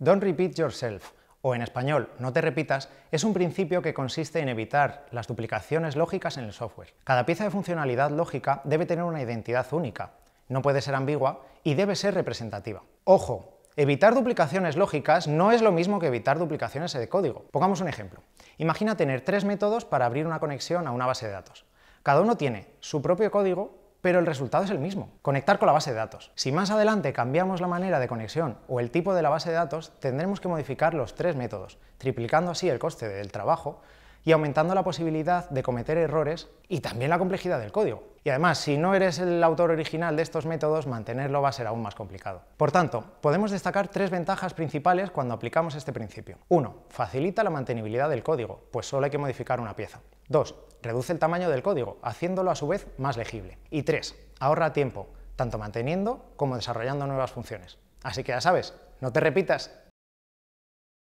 Don't repeat yourself, o en español, no te repitas, es un principio que consiste en evitar las duplicaciones lógicas en el software. Cada pieza de funcionalidad lógica debe tener una identidad única, no puede ser ambigua y debe ser representativa. Ojo, evitar duplicaciones lógicas no es lo mismo que evitar duplicaciones de código. Pongamos un ejemplo. Imagina tener tres métodos para abrir una conexión a una base de datos. Cada uno tiene su propio código pero el resultado es el mismo, conectar con la base de datos. Si más adelante cambiamos la manera de conexión o el tipo de la base de datos, tendremos que modificar los tres métodos, triplicando así el coste del trabajo y aumentando la posibilidad de cometer errores y también la complejidad del código. Y además, si no eres el autor original de estos métodos, mantenerlo va a ser aún más complicado. Por tanto, podemos destacar tres ventajas principales cuando aplicamos este principio. uno, Facilita la mantenibilidad del código, pues solo hay que modificar una pieza. 2. Reduce el tamaño del código, haciéndolo a su vez más legible. Y 3. Ahorra tiempo, tanto manteniendo como desarrollando nuevas funciones. Así que ya sabes, no te repitas.